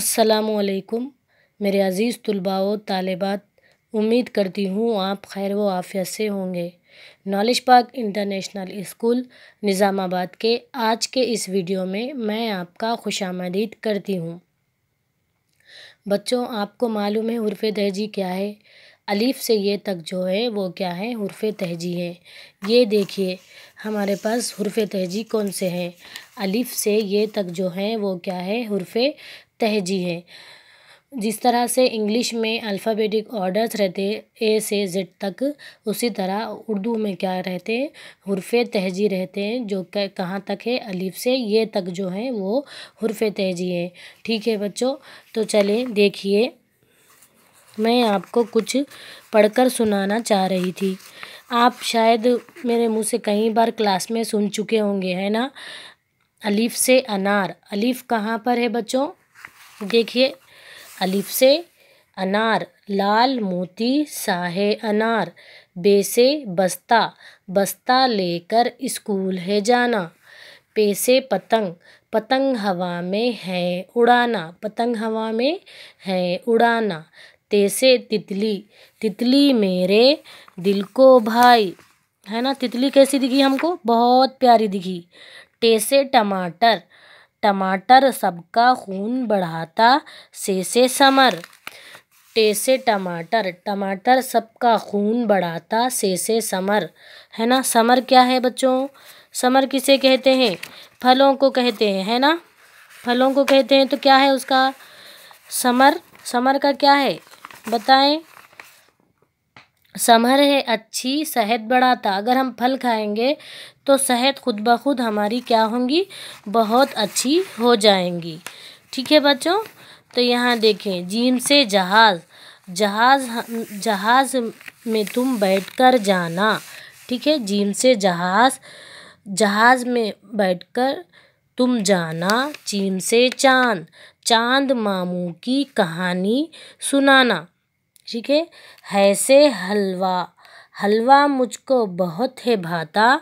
असलकुम मेरे अज़ीज़ तलबा व तालबात उम्मीद करती हूँ आप खैर व आफियत से होंगे knowledge park international school Nizamabad के आज के इस वीडियो में मैं आपका खुश आमदीद करती हूँ बच्चों आपको मालूम है हरफ तहजी क्या है अलीफ़ से ये तक जो है वो क्या है हरफ तहजी है ये देखिए हमारे पास हरफ तहजी कौन से हैं अलीफ़ से ये तक जो हैं वो क्या है हरफ तहजी है जिस तरह से इंग्लिश में अल्फ़ाबेटिक ऑर्डर्स रहते ए से जेड तक उसी तरह उर्दू में क्या रहते हैं हरफ तहजी रहते हैं जो कहाँ तक है अलीफ़ से ये तक जो है वो हरफ तहजी है ठीक है बच्चों तो चले देखिए मैं आपको कुछ पढ़कर सुनाना चाह रही थी आप शायद मेरे मुंह से कई बार क्लास में सुन चुके होंगे है ना अलीफ़ से अनार अलीफ़ कहाँ पर है बच्चों देखिए अलिफ से अनार लाल मोती साहे अनार बेसे बस्ता बस्ता लेकर स्कूल है जाना पे से पतंग पतंग हवा में है उड़ाना पतंग हवा में है उड़ाना तेसे तितली तितली मेरे दिल को भाई है ना तितली कैसी दिखी हमको बहुत प्यारी दिखी टेसे टमाटर टमाटर सबका खून बढ़ाता सेसे समर टेसे टमाटर टमाटर सबका खून बढ़ाता सेसे समर है ना समर क्या है बच्चों समर किसे कहते हैं फलों को कहते हैं है ना फलों को कहते हैं तो क्या है उसका समर समर का क्या है बताएं समर है अच्छी सेहत बढ़ाता अगर हम फल खाएंगे तो सेहत खुद ब खुद हमारी क्या होंगी बहुत अच्छी हो जाएंगी ठीक है बच्चों तो यहाँ देखें जीम से जहाज़ जहाज़ जहाज़ में तुम बैठकर जाना ठीक है जीम से जहाज़ जहाज़ में बैठकर तुम जाना चीम से चांद चांद मामू की कहानी सुनाना કે હૈસે હલવા હલવા મુજકો બહોત હે ભાતા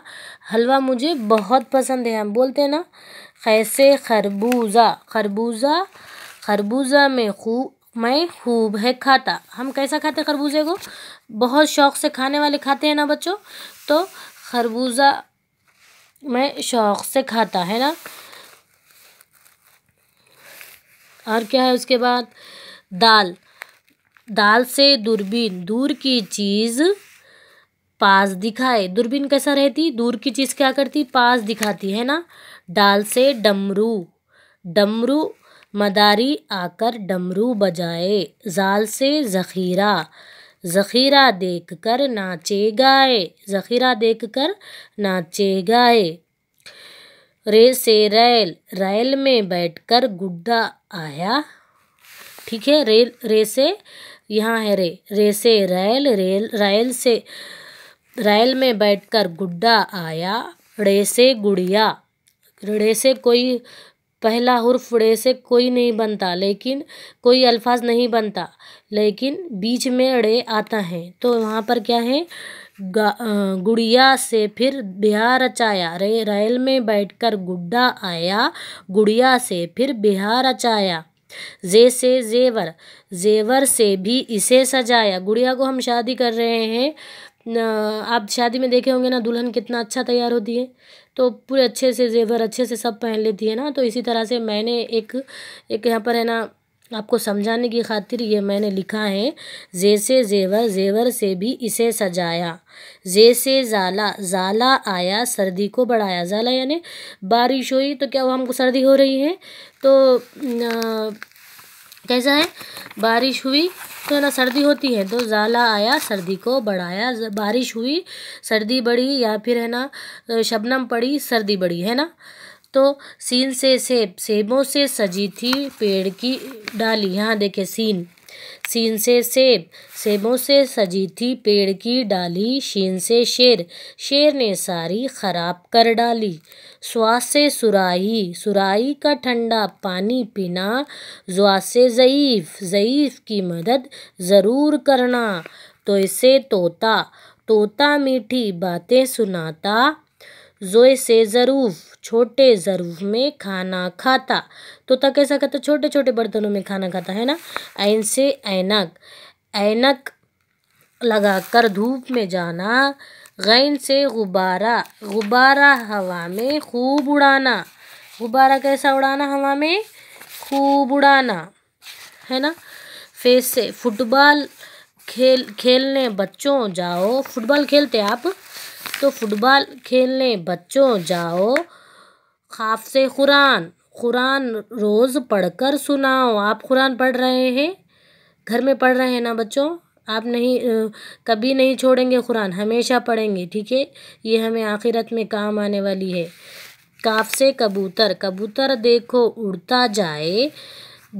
હલવા મુજે બહોત પસંદ હે બોલતે ના ખૈસે ખરબુઝા ખરબુઝા ખરબુઝા મેં ખુ મેં ખુબ હે ખાતા હમ કૈસા ખાતે ખરબુજે કો બહોત શોખ સે ખાને વાલે ખાતે હે ના બચ્ચો તો ખરબુઝા મેં શોખ સે ખાતા હે ના আর ક્યા હે ઉસકે બાદ દાલ दाल से दूरबीन दूर की चीज़ पास दिखाए दूरबीन कैसा रहती दूर की चीज़ क्या करती पास दिखाती है ना डाल से डमरू डमरू मदारी आकर डमरू बजाए जाल से ज़खीरा ज़खीरा देख कर नाचे गाए ज़खीरा देख कर नाचे गाए रे से रैल रैल में बैठकर गुड्डा आया ठीक है रेल रे से यहाँ है रे रे से रैल रेल रैल से रैल में बैठकर गुड्डा आया रे से गुड़िया रे से कोई पहला हुर्फ रे से कोई नहीं बनता लेकिन कोई अल्फाज नहीं बनता लेकिन बीच में रे आता है तो वहाँ पर क्या है गुड़िया से फिर बिहार रचाया रे रैल में बैठकर गुड्डा आया गुड़िया से फिर बिहार रचाया जे से जेवर जेवर से भी इसे सजाया गुड़िया को हम शादी कर रहे हैं आप शादी में देखे होंगे ना दुल्हन कितना अच्छा तैयार होती है तो पूरे अच्छे से जेवर अच्छे से सब पहन लेती है ना तो इसी तरह से मैंने एक एक यहाँ पर है ना आपको समझाने की खातिर ये मैंने लिखा है जैसे जेवर जेवर से भी इसे सजाया जैसे ज़ाला ज़ाला आया सर्दी को बढ़ाया ज़ाला यानी बारिश हुई तो क्या वो हमको सर्दी हो रही है तो आ, कैसा है बारिश हुई तो है ना सर्दी होती है तो ज़ाला आया सर्दी को बढ़ाया बारिश हुई सर्दी बढ़ी या फिर है ना शबनम पड़ी सर्दी बढ़ी है ना तो सीन से सेब सेबों से सजी थी पेड़ की डाली यहाँ देखे सीन सीन से सेब सेबों से सजी थी पेड़ की डाली शीन से शेर शेर ने सारी खराब कर डाली स्वास से सुराही सुराही का ठंडा पानी पीना जुआ से ज़यीफ़ ज़यीफ़ की मदद ज़रूर करना तो इसे तोता तोता मीठी बातें सुनाता जोए से ज़रूफ़ छोटे ज़रूफ़ में खाना खाता तोता कैसा कहता छोटे छोटे बर्तनों में खाना खाता है ना ऐन से ऐनक ऐनक लगाकर धूप में जाना गैन से गुब्बारा गुब्बारा हवा में खूब उड़ाना गुब्बारा कैसा उड़ाना हवा में खूब उड़ाना है ना फेस से फुटबॉल खेल खेलने बच्चों जाओ फुटबॉल खेलते आप तो फुटबॉल खेलने बच्चों जाओ खाफ से कुरान कुरान रोज़ पढ़कर सुनाओ आप कुरान पढ़ रहे हैं घर में पढ़ रहे हैं ना बच्चों आप नहीं कभी नहीं छोड़ेंगे कुरान हमेशा पढ़ेंगे ठीक है ये हमें आखिरत में काम आने वाली है काफ से कबूतर कबूतर देखो उड़ता जाए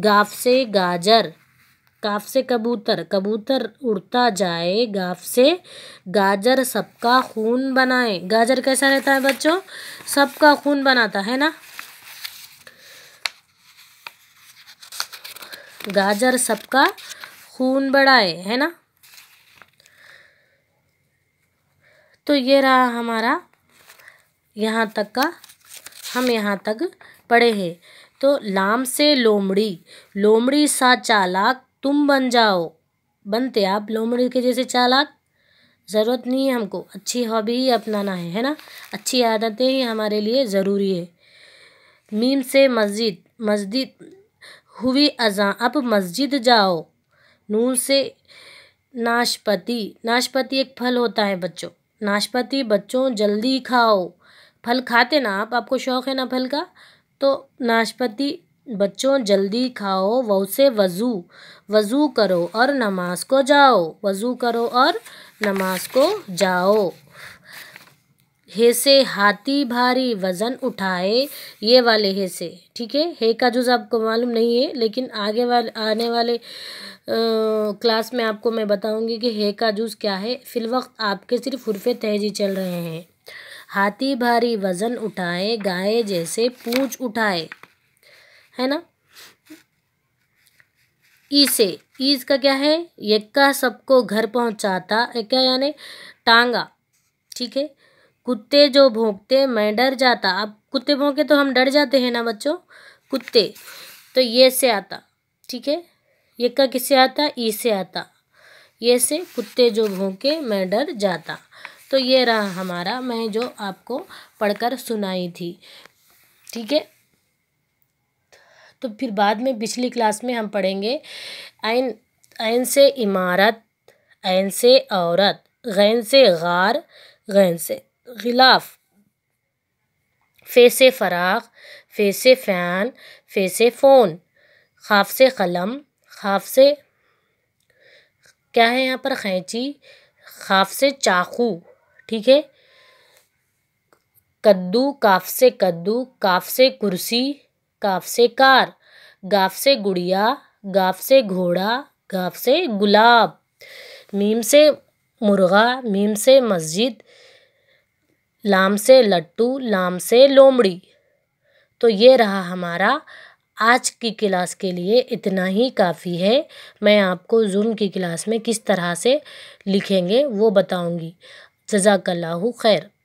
गाफ से गाजर काफ से कबूतर कबूतर उड़ता जाए गाफ से गाजर सबका खून बनाए गाजर कैसा रहता है बच्चों सबका खून बनाता है ना गाजर सबका खून बढ़ाए है ना तो ये रहा हमारा यहाँ तक का हम यहाँ तक पढ़े हैं तो लाम से लोमड़ी लोमड़ी सा चालाक तुम बन जाओ बनते आप लोमड़ी के जैसे चालाक ज़रूरत नहीं है हमको अच्छी हॉबी ही अपनाना है है ना अच्छी आदतें ही हमारे लिए ज़रूरी है मीम से मस्जिद मस्जिद हुई अजा अब मस्जिद जाओ नून से नाशपति नाशपति एक फल होता है बच्चों नाशपति बच्चों जल्दी खाओ फल खाते ना आप आपको शौक़ है ना फल का तो नाशपति बच्चों जल्दी खाओ वह से वज़ू वज़ू करो और नमाज को जाओ वज़ू करो और नमाज को जाओ हे से हाथी भारी वज़न उठाए ये वाले हे से ठीक है हे का जुज़ आपको मालूम नहीं है लेकिन आगे वाले आने वाले आ, क्लास में आपको मैं बताऊंगी कि हे का जुज़ क्या है फ़िलवक्त आपके सिर्फ हरफ तहजी चल रहे हैं हाथी भारी वज़न उठाए गाय जैसे पूछ उठाए है ना ई से ईज का क्या है यक्का सबको घर पहुंचाता क्या यानी टांगा ठीक है कुत्ते जो भोंकते मैं डर जाता अब कुत्ते भोंके तो हम डर जाते हैं ना बच्चों कुत्ते तो ये से आता ठीक है यक्का किससे आता ई से आता ये से कुत्ते जो भोंके मैं डर जाता तो ये रहा हमारा मैं जो आपको पढ़कर सुनाई थी ठीक है तो फिर बाद में पिछली क्लास में हम पढ़ेंगे आयन आयन से इमारत आयन से औरत गैन से गार गैन से गिलाफ फे से फराग फे से फ़ैन फे से फ़ोन खाफ से कलम खाफ से क्या है यहाँ पर ख़ैची खाफ से चाकू ठीक है कद्दू काफ से कद्दू काफ से कुर्सी काफ से कार गाफ से गुड़िया गाफ से घोड़ा गाफ से गुलाब मीम से मुर्गा मीम से मस्जिद लाम से लट्टू लाम से लोमड़ी तो ये रहा हमारा आज की क्लास के लिए इतना ही काफ़ी है मैं आपको जूम की क्लास में किस तरह से लिखेंगे वो बताऊंगी जजाकल्लाहु खैर